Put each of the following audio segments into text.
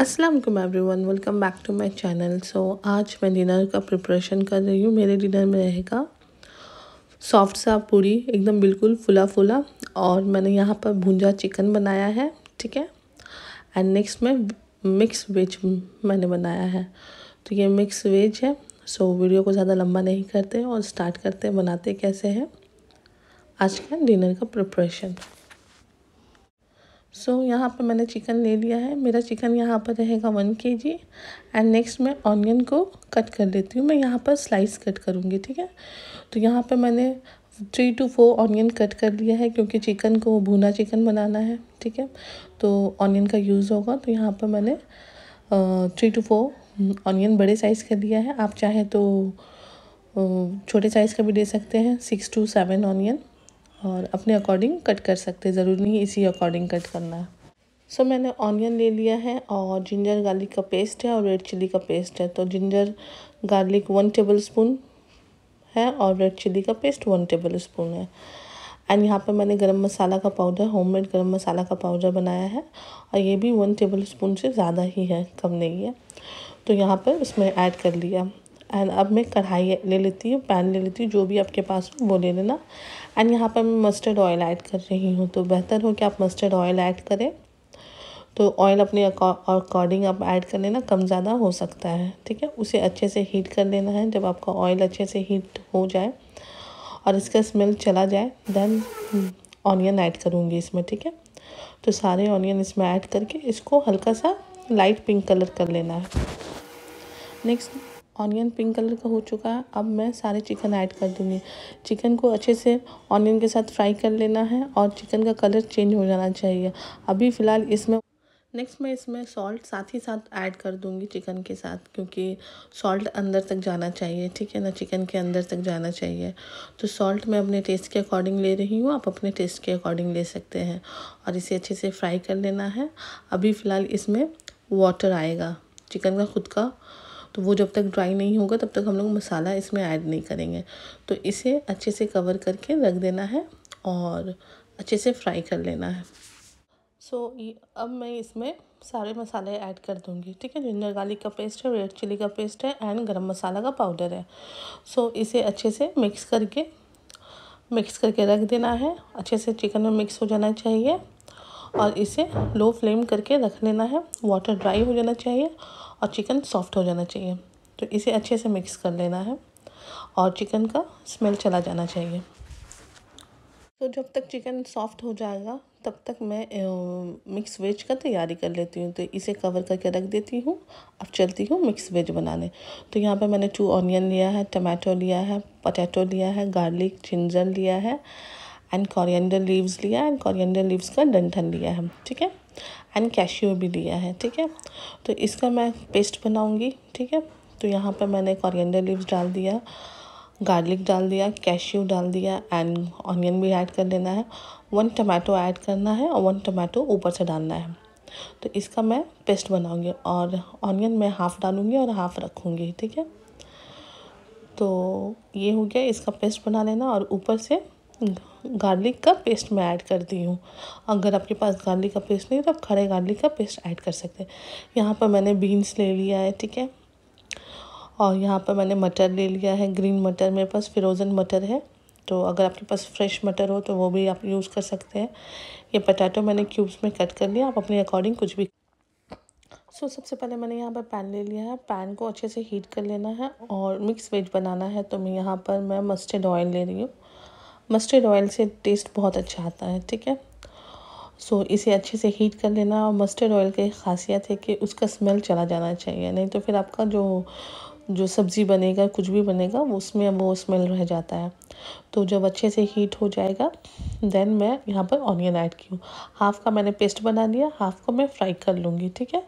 Aslam everyone welcome back to my channel so आज मैं dinner का प्रिपरेशन कर रही हूँ मेरे डिनर में रहेगा सॉफ्ट सा पूरी एकदम बिल्कुल फुला फुला और मैंने यहाँ पर भूंजा चिकन बनाया है ठीक है एंड नेक्स्ट में मिक्स वेज मैंने बनाया है तो ये मिक्स वेज है सो वीडियो को ज़्यादा लंबा नहीं करते और स्टार्ट करते बनाते कैसे हैं आज का डिनर का प्रिपरेशन सो so, यहाँ पर मैंने चिकन ले लिया है मेरा चिकन यहाँ पर रहेगा one K G and next मैं ऑनियन को कट कर लेती हूँ मैं यहाँ पर स्लाइस कट करूँगी ठीक है तो यहाँ पर मैंने three two four onion cut कर लिया है क्योंकि चिकन को भुना चिकन बनाना है ठीक है तो ऑनियन का यूज़ होगा तो यहाँ पर मैंने थ्री टू फोर ऑनियन बड़े साइज़ का लिया है आप चाहें तो छोटे साइज़ का भी ले सकते हैं सिक्स टू सेवन ऑनियन और अपने अकॉर्डिंग कट कर सकते ज़रूरी नहीं इसी अकॉर्डिंग कट करना है सो so, मैंने ऑनियन ले लिया है और जिंजर गार्लिक का पेस्ट है और रेड चिली का पेस्ट है तो ginger garlic one tablespoon है और रेड चिल्ली का पेस्ट वन टेबल स्पून है एंड यहाँ पे मैंने गरम मसाला का पाउडर होममेड गरम मसाला का पाउडर बनाया है और ये भी वन टेबल स्पून से ज़्यादा ही है कम नहीं है तो यहाँ पर उसमें ऐड कर लिया एंड अब मैं कढ़ाई ले लेती हूँ पैन ले लेती हूँ जो भी आपके पास हो वो ले लेना एंड यहाँ पर मैं मस्टर्ड ऑयल ऐड कर रही हूँ तो बेहतर हो कि आप मस्टर्ड ऑयल ऐड करें तो ऑयल अपने अकॉर्डिंग आप ऐड कर लेना कम ज़्यादा हो सकता है ठीक है उसे अच्छे से हीट कर लेना है जब आपका ऑयल अच्छे से हीट हो जाए और इसका स्मेल चला जाए देन ऑनियन ऐड करूँगी इसमें ठीक है तो सारे ऑनियन इसमें ऐड करके इसको हल्का सा लाइट पिंक कलर कर लेना है नेक्स्ट ऑनियन पिंक कलर का हो चुका है अब मैं सारे चिकन ऐड कर दूँगी चिकन को अच्छे से ऑनियन के साथ फ्राई कर लेना है और चिकन का कलर चेंज हो जाना चाहिए अभी फ़िलहाल इसमें नेक्स्ट मैं इसमें सॉल्ट साथ ही साथ ऐड कर दूंगी चिकन के साथ क्योंकि सॉल्ट अंदर तक जाना चाहिए ठीक है ना चिकन के अंदर तक जाना चाहिए तो सॉल्ट मैं अपने टेस्ट के अकॉर्डिंग ले रही हूँ आप अपने टेस्ट के अकॉर्डिंग ले सकते हैं और इसे अच्छे से फ्राई कर लेना है अभी फ़िलहाल इसमें वाटर आएगा चिकन का खुद का तो वो जब तक ड्राई नहीं होगा तब तक हम लोग मसाला इसमें ऐड नहीं करेंगे तो इसे अच्छे से कवर करके रख देना है और अच्छे से फ्राई कर लेना है सो so, अब मैं इसमें सारे मसाले ऐड कर दूंगी ठीक है जिंजर गार्लिक का पेस्ट है रेड चिली का पेस्ट है एंड गरम मसाला का पाउडर है सो so, इसे अच्छे से मिक्स करके मिक्स करके रख देना है अच्छे से चिकन में मिक्स हो जाना चाहिए और इसे लो फ्लेम करके रख लेना है वाटर ड्राई हो जाना चाहिए और चिकन सॉफ्ट हो जाना चाहिए तो इसे अच्छे से मिक्स कर लेना है और चिकन का स्मेल चला जाना चाहिए तो जब तक चिकन सॉफ्ट हो जाएगा तब तक मैं मिक्स वेज का तैयारी कर लेती हूँ तो इसे कवर करके रख देती हूँ अब चलती हूँ मिक्स वेज बनाने तो यहाँ पे मैंने टू ऑनियन लिया है टमाटो लिया है पटेटो लिया है गार्लिक जिंजर लिया है एंड कॉरियंडर लीव्स लिया एंड कॉरियंडर लीव्स का डंठन लिया है ठीक है एंड कैशियो भी लिया है ठीक है तो इसका मैं पेस्ट बनाऊँगी ठीक है तो यहाँ पर मैंने कॉरियंडर लीव्स डाल दिया गार्लिक डाल दिया कैशियो डाल दिया एंड ऑनियन भी ऐड कर लेना है वन टमाटो ऐड करना है और वन टमाटो ऊपर से डालना है तो इसका मैं पेस्ट बनाऊंगी और ऑनियन मैं हाफ़ डालूंगी और हाफ़ रखूँगी ठीक है तो ये हो गया इसका पेस्ट बना लेना और ऊपर से गार्लिक का पेस्ट मैं ऐड कर दी हूँ अगर आपके पास गार्लिक का पेस्ट नहीं तो आप खड़े गार्लिक का पेस्ट ऐड कर सकते हैं यहाँ पर मैंने बीन्स ले लिया है ठीक है और यहाँ पर मैंने मटर ले लिया है ग्रीन मटर मेरे पास फ्रोज़न मटर है तो अगर आपके पास फ्रेश मटर हो तो वो भी आप यूज़ कर सकते हैं ये पटाटो मैंने क्यूब्स में कट कर लिया आप अपने अकॉर्डिंग कुछ भी सो so, सबसे पहले मैंने यहाँ पर पैन ले लिया है पैन को अच्छे से हीट कर लेना है और मिक्स वेज बनाना है तो मैं यहाँ पर मैं मस्टर्ड ऑयल ले रही हूँ मस्टर्ड ऑयल से टेस्ट बहुत अच्छा आता है ठीक है सो so, इसे अच्छे से हीट कर लेना और मस्टर्ड ऑयल की खासियत है कि उसका स्मेल चला जाना चाहिए नहीं तो फिर आपका जो जो सब्ज़ी बनेगा कुछ भी बनेगा उसमें वो स्मेल रह जाता है तो जब अच्छे से हीट हो जाएगा देन मैं यहाँ पर ऑनियन ऐड की हूँ हाफ़ का मैंने पेस्ट बना लिया हाफ़ को मैं फ्राई कर लूँगी ठीक है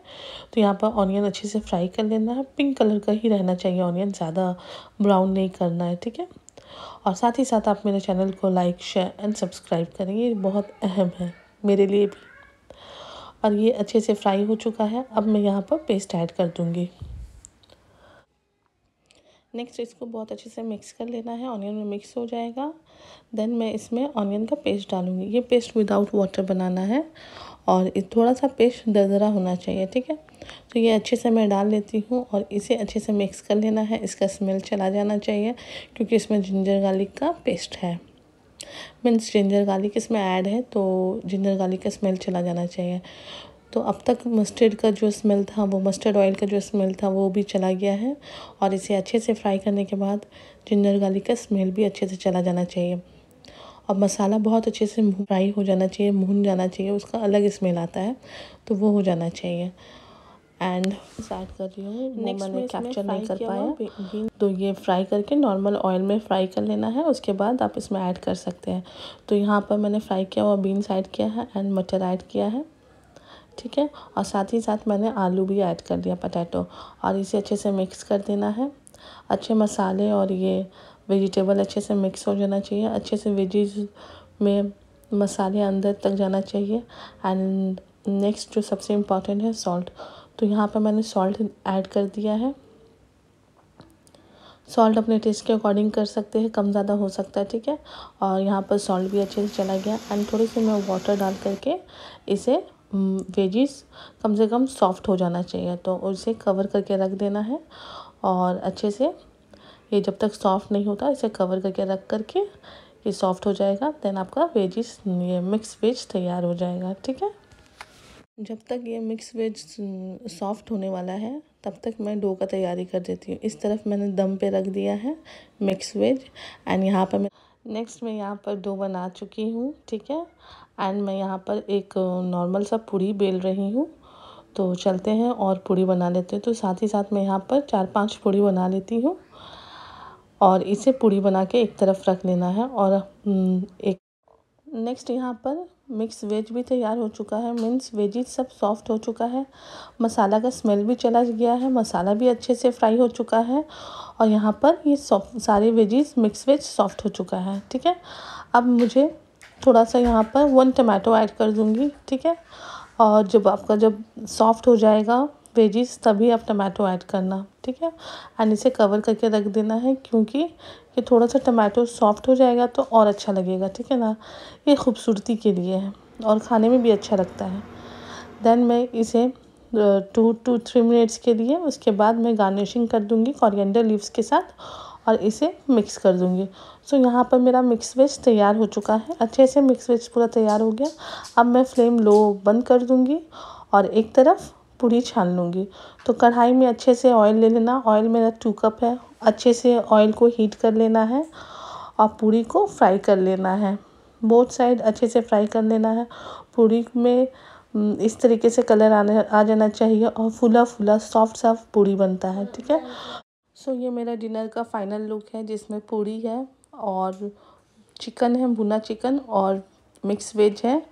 तो यहाँ पर ऑनियन अच्छे से फ्राई कर लेना है पिंक कलर का ही रहना चाहिए ऑनियन ज़्यादा ब्राउन नहीं करना है ठीक है और साथ ही साथ आप मेरे चैनल को लाइक शेयर एंड सब्सक्राइब करें ये बहुत अहम है मेरे लिए भी और ये अच्छे से फ्राई हो चुका है अब मैं यहाँ पर पेस्ट ऐड कर दूँगी नेक्स्ट इसको बहुत अच्छे से मिक्स कर लेना है ऑनियन में मिक्स हो जाएगा देन मैं इसमें ऑनियन का पेस्ट डालूँगी ये पेस्ट विदाउट वाटर बनाना है और थोड़ा सा पेस्ट दरदरा होना चाहिए ठीक है तो ये अच्छे से मैं डाल लेती हूँ और इसे अच्छे से मिक्स कर लेना है इसका स्मेल चला जाना चाहिए क्योंकि इसमें जिंजर गार्लिक का पेस्ट है मीन्स जिंजर गार्लिक इसमें ऐड है तो जिंजर गार्लिक का स्मेल चला जाना चाहिए तो अब तक मस्टर्ड का जो स्मेल था वो मस्टर्ड ऑयल का जो स्मेल था वो भी चला गया है और इसे अच्छे से फ्राई करने के बाद जिंजर गार्लिक का स्मेल भी अच्छे से चला जाना चाहिए और मसाला बहुत अच्छे से फ्राई हो जाना चाहिए भून जाना चाहिए उसका अलग स्मेल आता है तो वो हो जाना चाहिए एंड स्टार्ट कर रही हूँ मैंने कैप्चर नहीं कर पाया तो ये फ्राई करके नॉर्मल ऑयल में फ्राई कर लेना है उसके बाद आप इसमें ऐड कर सकते हैं तो यहाँ पर मैंने फ्राई किया हुआ बीन्स ऐड किया है एंड मटर ऐड किया है ठीक है और साथ ही साथ मैंने आलू भी ऐड कर दिया पटैटो और इसे अच्छे से मिक्स कर देना है अच्छे मसाले और ये वेजिटेबल अच्छे से मिक्स हो जाना चाहिए अच्छे से वेजिज में मसाले अंदर तक जाना चाहिए एंड नेक्स्ट जो सबसे इम्पॉर्टेंट है सॉल्ट तो यहाँ पर मैंने सॉल्ट ऐड कर दिया है सॉल्ट अपने टेस्ट के अकॉर्डिंग कर सकते हैं कम ज़्यादा हो सकता है ठीक है और यहाँ पर सॉल्ट भी अच्छे से चला गया एंड थोड़ी सी मैं वाटर डाल करके इसे वेजिस कम से कम सॉफ्ट हो जाना चाहिए तो उसे कवर करके रख देना है और अच्छे से ये जब तक सॉफ्ट नहीं होता इसे कवर करके रख करके ये सॉफ्ट हो जाएगा देन आपका वेजिस ये मिक्स वेज तैयार हो जाएगा ठीक है जब तक ये मिक्स वेज सॉफ्ट होने वाला है तब तक मैं डो का तैयारी कर देती हूँ इस तरफ मैंने दम पे रख दिया है मिक्स वेज एंड यहाँ पर मैं नेक्स्ट मैं यहाँ पर डो बना चुकी हूँ ठीक है एंड मैं यहाँ पर एक नॉर्मल सा पूड़ी बेल रही हूँ तो चलते हैं और पूड़ी बना लेते हैं तो साथ ही साथ मैं यहाँ पर चार पाँच पूड़ी बना लेती हूँ और इसे पूड़ी बना के एक तरफ रख लेना है और हम्म, एक नेक्स्ट यहाँ पर मिक्स वेज भी तैयार हो चुका है मीन्स वेजिज सब सॉफ्ट हो चुका है मसाला का स्मेल भी चला गया है मसाला भी अच्छे से फ्राई हो चुका है और यहाँ पर ये सारे वेजिज मिक्स वेज सॉफ्ट हो चुका है ठीक है अब मुझे थोड़ा सा यहाँ पर वन टमाटो ऐड कर दूँगी ठीक है और जब आपका जब सॉफ्ट हो जाएगा वेजिस तभी आप टमाटो ऐड करना ठीक है एंड इसे कवर करके रख देना है क्योंकि ये थोड़ा सा टमाटो सॉफ्ट हो जाएगा तो और अच्छा लगेगा ठीक है ना ये खूबसूरती के लिए है और खाने में भी अच्छा लगता है देन मैं इसे टू टू थ्री मिनट्स के लिए उसके बाद मैं गार्निशिंग कर दूँगी कॉरियडर लीव्स के साथ और इसे मिक्स कर दूँगी सो so, यहाँ पर मेरा मिक्स वेज तैयार हो चुका है अच्छे से मिक्स वेज पूरा तैयार हो गया अब मैं फ्लेम लो बंद कर दूँगी और एक तरफ पूरी छान लूँगी तो कढ़ाई में अच्छे से ऑयल ले लेना ऑयल मेरा टू कप है अच्छे से ऑयल को हीट कर लेना है और पूरी को फ्राई कर लेना है बोथ साइड अच्छे से फ्राई कर लेना है पूरी में इस तरीके से कलर आने आ जाना चाहिए और फूला फूला सॉफ्ट सॉफ्ट पूरी बनता है ठीक है सो ये मेरा डिनर का फाइनल लुक है जिसमें पूरी है और चिकन है भुना चिकन और मिक्स वेज है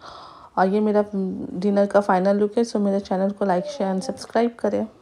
और ये मेरा डिनर mm, का फाइनल लुक है सो मेरे चैनल को लाइक शेयर एंड सब्सक्राइब करें